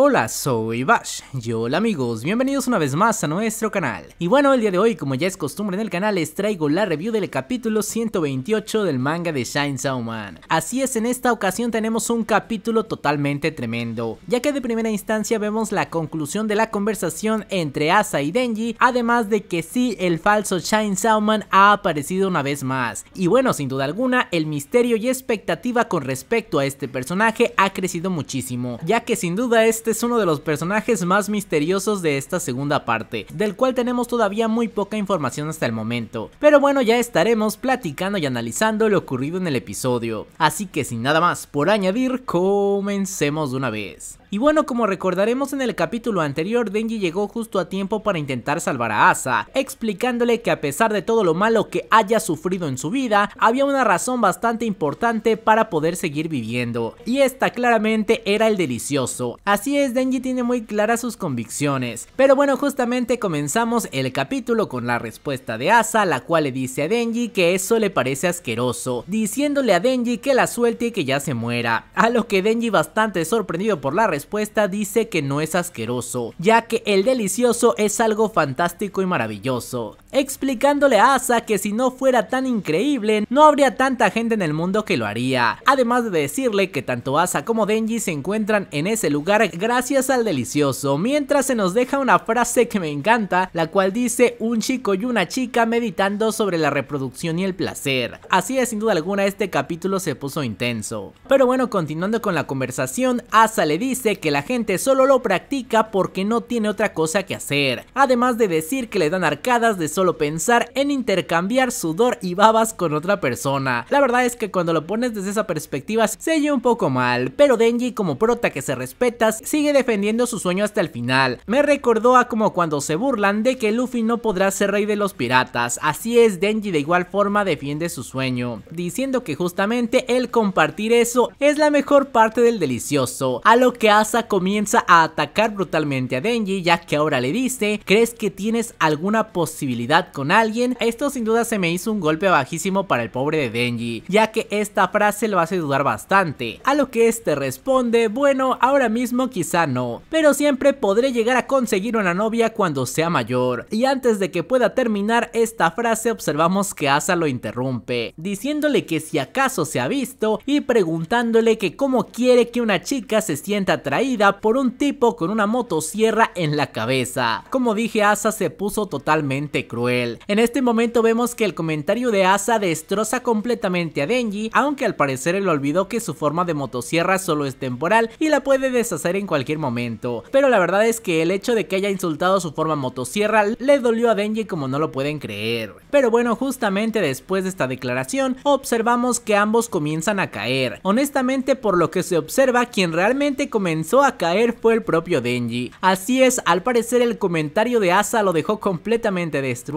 Hola, soy Bash. Y hola amigos, bienvenidos una vez más a nuestro canal. Y bueno, el día de hoy, como ya es costumbre en el canal, les traigo la review del capítulo 128 del manga de shine Man. Así es, en esta ocasión tenemos un capítulo totalmente tremendo, ya que de primera instancia vemos la conclusión de la conversación entre Asa y Denji, además de que sí, el falso shine Man ha aparecido una vez más. Y bueno, sin duda alguna, el misterio y expectativa con respecto a este personaje ha crecido muchísimo, ya que sin duda este este es uno de los personajes más misteriosos de esta segunda parte, del cual tenemos todavía muy poca información hasta el momento, pero bueno ya estaremos platicando y analizando lo ocurrido en el episodio, así que sin nada más por añadir, comencemos de una vez. Y bueno, como recordaremos en el capítulo anterior, Denji llegó justo a tiempo para intentar salvar a Asa, explicándole que a pesar de todo lo malo que haya sufrido en su vida, había una razón bastante importante para poder seguir viviendo, y esta claramente era el delicioso. Así es, Denji tiene muy claras sus convicciones. Pero bueno, justamente comenzamos el capítulo con la respuesta de Asa, la cual le dice a Denji que eso le parece asqueroso, diciéndole a Denji que la suelte y que ya se muera. A lo que Denji bastante sorprendido por la respuesta respuesta dice que no es asqueroso, ya que el delicioso es algo fantástico y maravilloso explicándole a Asa que si no fuera tan increíble, no habría tanta gente en el mundo que lo haría. Además de decirle que tanto Asa como Denji se encuentran en ese lugar gracias al delicioso, mientras se nos deja una frase que me encanta, la cual dice un chico y una chica meditando sobre la reproducción y el placer. Así es, sin duda alguna, este capítulo se puso intenso. Pero bueno, continuando con la conversación, Asa le dice que la gente solo lo practica porque no tiene otra cosa que hacer, además de decir que le dan arcadas de solo pensar en intercambiar sudor y babas con otra persona. La verdad es que cuando lo pones desde esa perspectiva se oye un poco mal, pero Denji como prota que se respetas, sigue defendiendo su sueño hasta el final. Me recordó a como cuando se burlan de que Luffy no podrá ser rey de los piratas, así es Denji de igual forma defiende su sueño, diciendo que justamente el compartir eso es la mejor parte del delicioso, a lo que Asa comienza a atacar brutalmente a Denji ya que ahora le dice, ¿crees que tienes alguna posibilidad con alguien, esto sin duda se me hizo un golpe bajísimo para el pobre de Denji, ya que esta frase lo hace dudar bastante, a lo que este responde, bueno, ahora mismo quizá no, pero siempre podré llegar a conseguir una novia cuando sea mayor, y antes de que pueda terminar esta frase observamos que Asa lo interrumpe, diciéndole que si acaso se ha visto y preguntándole que cómo quiere que una chica se sienta atraída por un tipo con una motosierra en la cabeza. Como dije, Asa se puso totalmente cruel en este momento vemos que el comentario de Asa destroza completamente a Denji, aunque al parecer él olvidó que su forma de motosierra solo es temporal y la puede deshacer en cualquier momento. Pero la verdad es que el hecho de que haya insultado su forma motosierra le dolió a Denji como no lo pueden creer. Pero bueno, justamente después de esta declaración, observamos que ambos comienzan a caer. Honestamente, por lo que se observa, quien realmente comenzó a caer fue el propio Denji. Así es, al parecer el comentario de Asa lo dejó completamente destrozado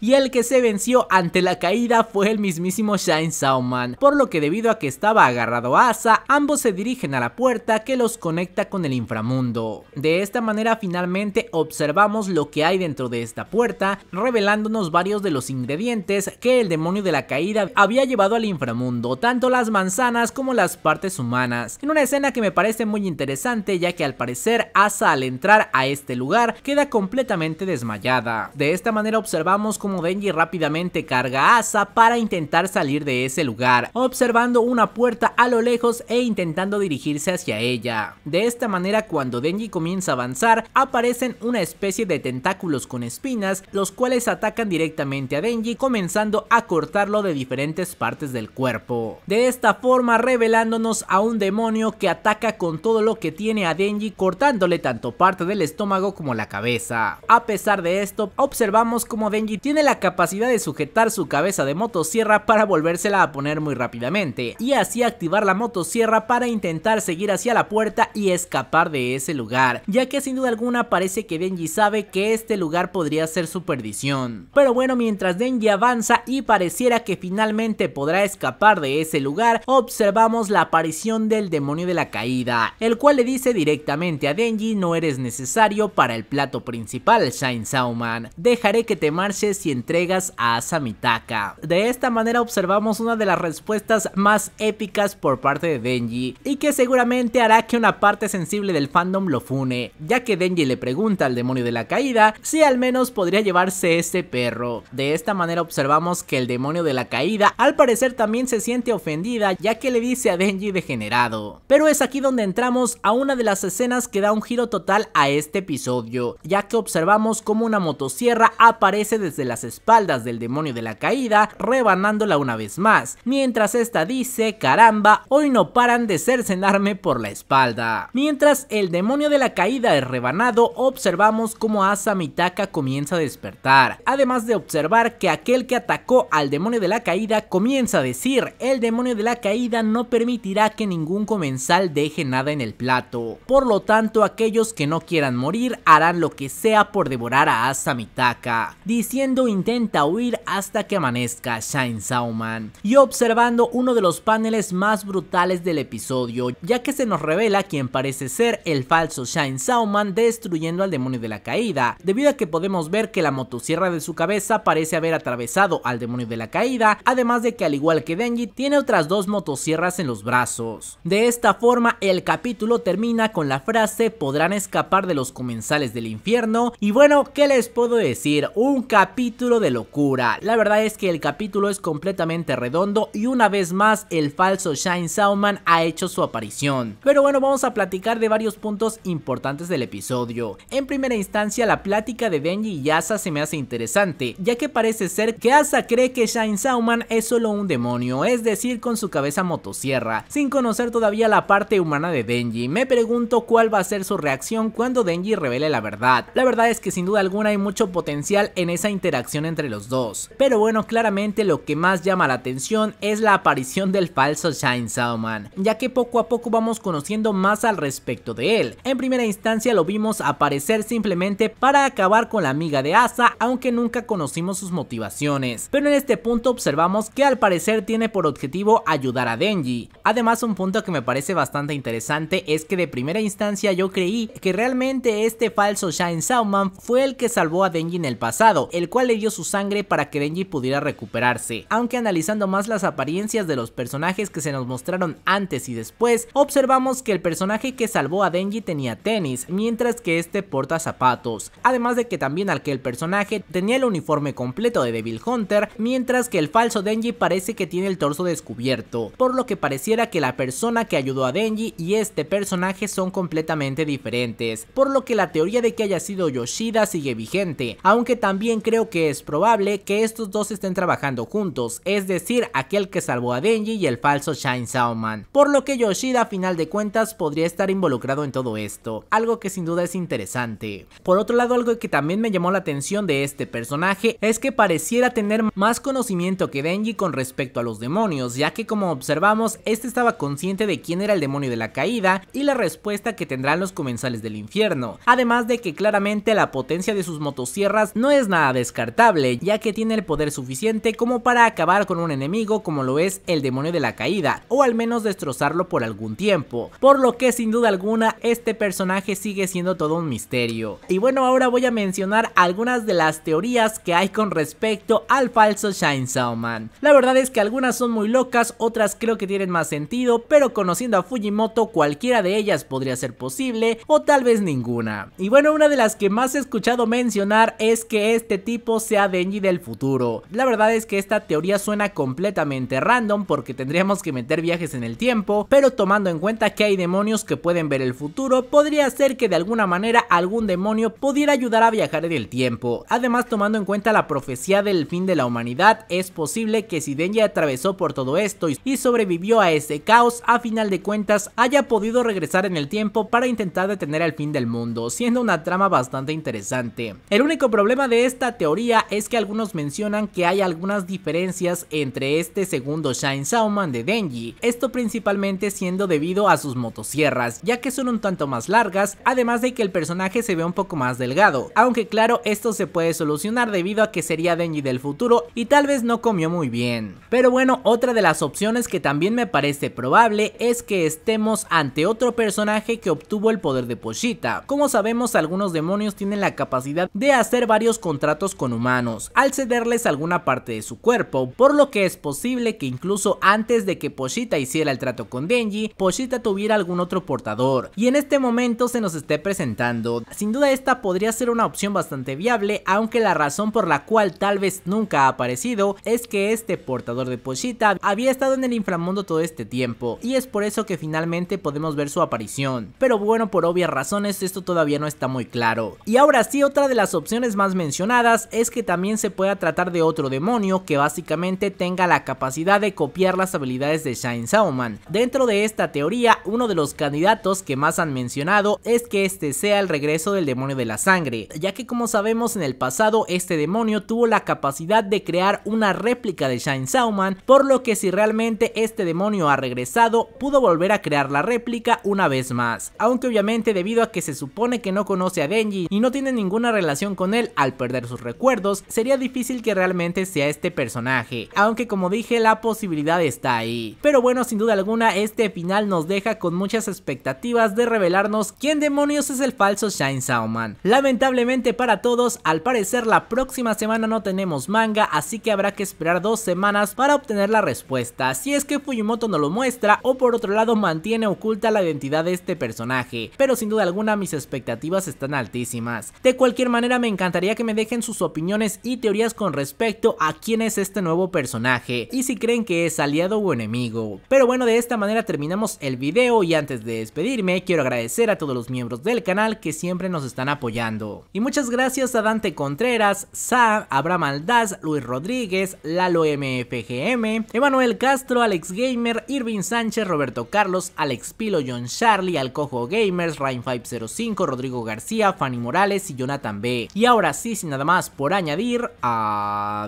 y el que se venció ante la caída fue el mismísimo Shine Sauman, por lo que debido a que estaba agarrado a Asa, ambos se dirigen a la puerta que los conecta con el inframundo. De esta manera finalmente observamos lo que hay dentro de esta puerta, revelándonos varios de los ingredientes que el demonio de la caída había llevado al inframundo, tanto las manzanas como las partes humanas. En una escena que me parece muy interesante ya que al parecer Asa al entrar a este lugar queda completamente desmayada. De esta manera observamos observamos como Denji rápidamente carga Asa para intentar salir de ese lugar, observando una puerta a lo lejos e intentando dirigirse hacia ella. De esta manera cuando Denji comienza a avanzar, aparecen una especie de tentáculos con espinas, los cuales atacan directamente a Denji comenzando a cortarlo de diferentes partes del cuerpo. De esta forma revelándonos a un demonio que ataca con todo lo que tiene a Denji cortándole tanto parte del estómago como la cabeza. A pesar de esto, observamos como Denji tiene la capacidad de sujetar su cabeza de motosierra para volvérsela a poner muy rápidamente y así activar la motosierra para intentar seguir hacia la puerta y escapar de ese lugar, ya que sin duda alguna parece que Denji sabe que este lugar podría ser su perdición. Pero bueno, mientras Denji avanza y pareciera que finalmente podrá escapar de ese lugar, observamos la aparición del demonio de la caída, el cual le dice directamente a Denji no eres necesario para el plato principal, Shine Sauman, dejaré que te marches y entregas a Asamitaka. De esta manera observamos una de las respuestas más épicas por parte de Denji y que seguramente hará que una parte sensible del fandom lo fune, ya que Denji le pregunta al demonio de la caída si al menos podría llevarse ese perro. De esta manera observamos que el demonio de la caída al parecer también se siente ofendida ya que le dice a Denji degenerado. Pero es aquí donde entramos a una de las escenas que da un giro total a este episodio, ya que observamos cómo una motosierra aparece desde las espaldas del demonio de la caída, rebanándola una vez más, mientras esta dice, caramba, hoy no paran de cercenarme por la espalda. Mientras el demonio de la caída es rebanado, observamos cómo Asa Mitaka comienza a despertar, además de observar que aquel que atacó al demonio de la caída comienza a decir, el demonio de la caída no permitirá que ningún comensal deje nada en el plato, por lo tanto aquellos que no quieran morir harán lo que sea por devorar a Asa Mitaka diciendo intenta huir hasta que amanezca Shine Sauman y observando uno de los paneles más brutales del episodio ya que se nos revela quien parece ser el falso Shine Sauman destruyendo al demonio de la caída debido a que podemos ver que la motosierra de su cabeza parece haber atravesado al demonio de la caída además de que al igual que Denji tiene otras dos motosierras en los brazos. De esta forma el capítulo termina con la frase podrán escapar de los comensales del infierno y bueno ¿qué les puedo decir? capítulo de locura. La verdad es que el capítulo es completamente redondo y una vez más el falso Shine Sauman ha hecho su aparición. Pero bueno, vamos a platicar de varios puntos importantes del episodio. En primera instancia, la plática de Denji y Asa se me hace interesante, ya que parece ser que Asa cree que Shine Sauman es solo un demonio, es decir, con su cabeza motosierra, sin conocer todavía la parte humana de Denji. Me pregunto cuál va a ser su reacción cuando Denji revele la verdad. La verdad es que sin duda alguna hay mucho potencial en esa interacción entre los dos. Pero bueno, claramente lo que más llama la atención es la aparición del falso Shine Sauman, ya que poco a poco vamos conociendo más al respecto de él. En primera instancia lo vimos aparecer simplemente para acabar con la amiga de Asa, aunque nunca conocimos sus motivaciones. Pero en este punto observamos que al parecer tiene por objetivo ayudar a Denji. Además un punto que me parece bastante interesante es que de primera instancia yo creí que realmente este falso Shine Sauman fue el que salvó a Denji en el pasado el cual le dio su sangre para que Denji pudiera recuperarse. Aunque analizando más las apariencias de los personajes que se nos mostraron antes y después, observamos que el personaje que salvó a Denji tenía tenis, mientras que este porta zapatos. Además de que también aquel personaje tenía el uniforme completo de Devil Hunter, mientras que el falso Denji parece que tiene el torso descubierto, por lo que pareciera que la persona que ayudó a Denji y este personaje son completamente diferentes, por lo que la teoría de que haya sido Yoshida sigue vigente, aunque también creo que es probable que estos dos estén trabajando juntos, es decir, aquel que salvó a Denji y el falso Shine Sauman, por lo que Yoshida a final de cuentas podría estar involucrado en todo esto, algo que sin duda es interesante. Por otro lado, algo que también me llamó la atención de este personaje es que pareciera tener más conocimiento que Denji con respecto a los demonios, ya que como observamos, este estaba consciente de quién era el demonio de la caída y la respuesta que tendrán los comensales del infierno, además de que claramente la potencia de sus motosierras no es descartable, ya que tiene el poder suficiente como para acabar con un enemigo como lo es el demonio de la caída, o al menos destrozarlo por algún tiempo, por lo que sin duda alguna este personaje sigue siendo todo un misterio. Y bueno, ahora voy a mencionar algunas de las teorías que hay con respecto al falso Shine Sauman. La verdad es que algunas son muy locas, otras creo que tienen más sentido, pero conociendo a Fujimoto cualquiera de ellas podría ser posible o tal vez ninguna. Y bueno, una de las que más he escuchado mencionar es que este este tipo sea Denji del futuro. La verdad es que esta teoría suena completamente random porque tendríamos que meter viajes en el tiempo, pero tomando en cuenta que hay demonios que pueden ver el futuro, podría ser que de alguna manera algún demonio pudiera ayudar a viajar en el tiempo. Además, tomando en cuenta la profecía del fin de la humanidad, es posible que si Denji atravesó por todo esto y sobrevivió a ese caos, a final de cuentas haya podido regresar en el tiempo para intentar detener el fin del mundo, siendo una trama bastante interesante. El único problema de este esta teoría es que algunos mencionan que hay algunas diferencias entre este segundo Shine sauman de Denji, esto principalmente siendo debido a sus motosierras, ya que son un tanto más largas, además de que el personaje se ve un poco más delgado, aunque claro esto se puede solucionar debido a que sería Denji del futuro y tal vez no comió muy bien. Pero bueno, otra de las opciones que también me parece probable es que estemos ante otro personaje que obtuvo el poder de Poshita. Como sabemos algunos demonios tienen la capacidad de hacer varios tratos con humanos, al cederles alguna parte de su cuerpo, por lo que es posible que incluso antes de que Poshita hiciera el trato con Denji, Poshita tuviera algún otro portador, y en este momento se nos esté presentando. Sin duda esta podría ser una opción bastante viable, aunque la razón por la cual tal vez nunca ha aparecido es que este portador de Poshita había estado en el inframundo todo este tiempo, y es por eso que finalmente podemos ver su aparición. Pero bueno, por obvias razones esto todavía no está muy claro. Y ahora sí, otra de las opciones más mencionadas es que también se pueda tratar de otro demonio que básicamente tenga la capacidad de copiar las habilidades de Shine Sauman. Dentro de esta teoría, uno de los candidatos que más han mencionado es que este sea el regreso del demonio de la sangre, ya que como sabemos en el pasado este demonio tuvo la capacidad de crear una réplica de Shine Sauman, por lo que si realmente este demonio ha regresado, pudo volver a crear la réplica una vez más, aunque obviamente debido a que se supone que no conoce a Denji y no tiene ninguna relación con él al perder sus recuerdos, sería difícil que realmente sea este personaje, aunque como dije la posibilidad está ahí. Pero bueno, sin duda alguna este final nos deja con muchas expectativas de revelarnos quién demonios es el falso Shine Sauman. Lamentablemente para todos, al parecer la próxima semana no tenemos manga, así que habrá que esperar dos semanas para obtener la respuesta, si es que Fujimoto no lo muestra o por otro lado mantiene oculta la identidad de este personaje, pero sin duda alguna mis expectativas están altísimas. De cualquier manera me encantaría que me dejen dejen sus opiniones y teorías con respecto a quién es este nuevo personaje y si creen que es aliado o enemigo. Pero bueno, de esta manera terminamos el video y antes de despedirme quiero agradecer a todos los miembros del canal que siempre nos están apoyando. Y muchas gracias a Dante Contreras, Sa Abraham Aldaz, Luis Rodríguez, Lalo MFGM, Emanuel Castro, Alex Gamer, Irving Sánchez, Roberto Carlos, Alex Pilo, John Charlie, Alcojo Gamers, Rain505, Rodrigo García, Fanny Morales y Jonathan B. Y ahora sí, sin nada más por añadir.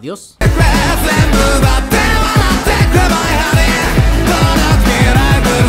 Dios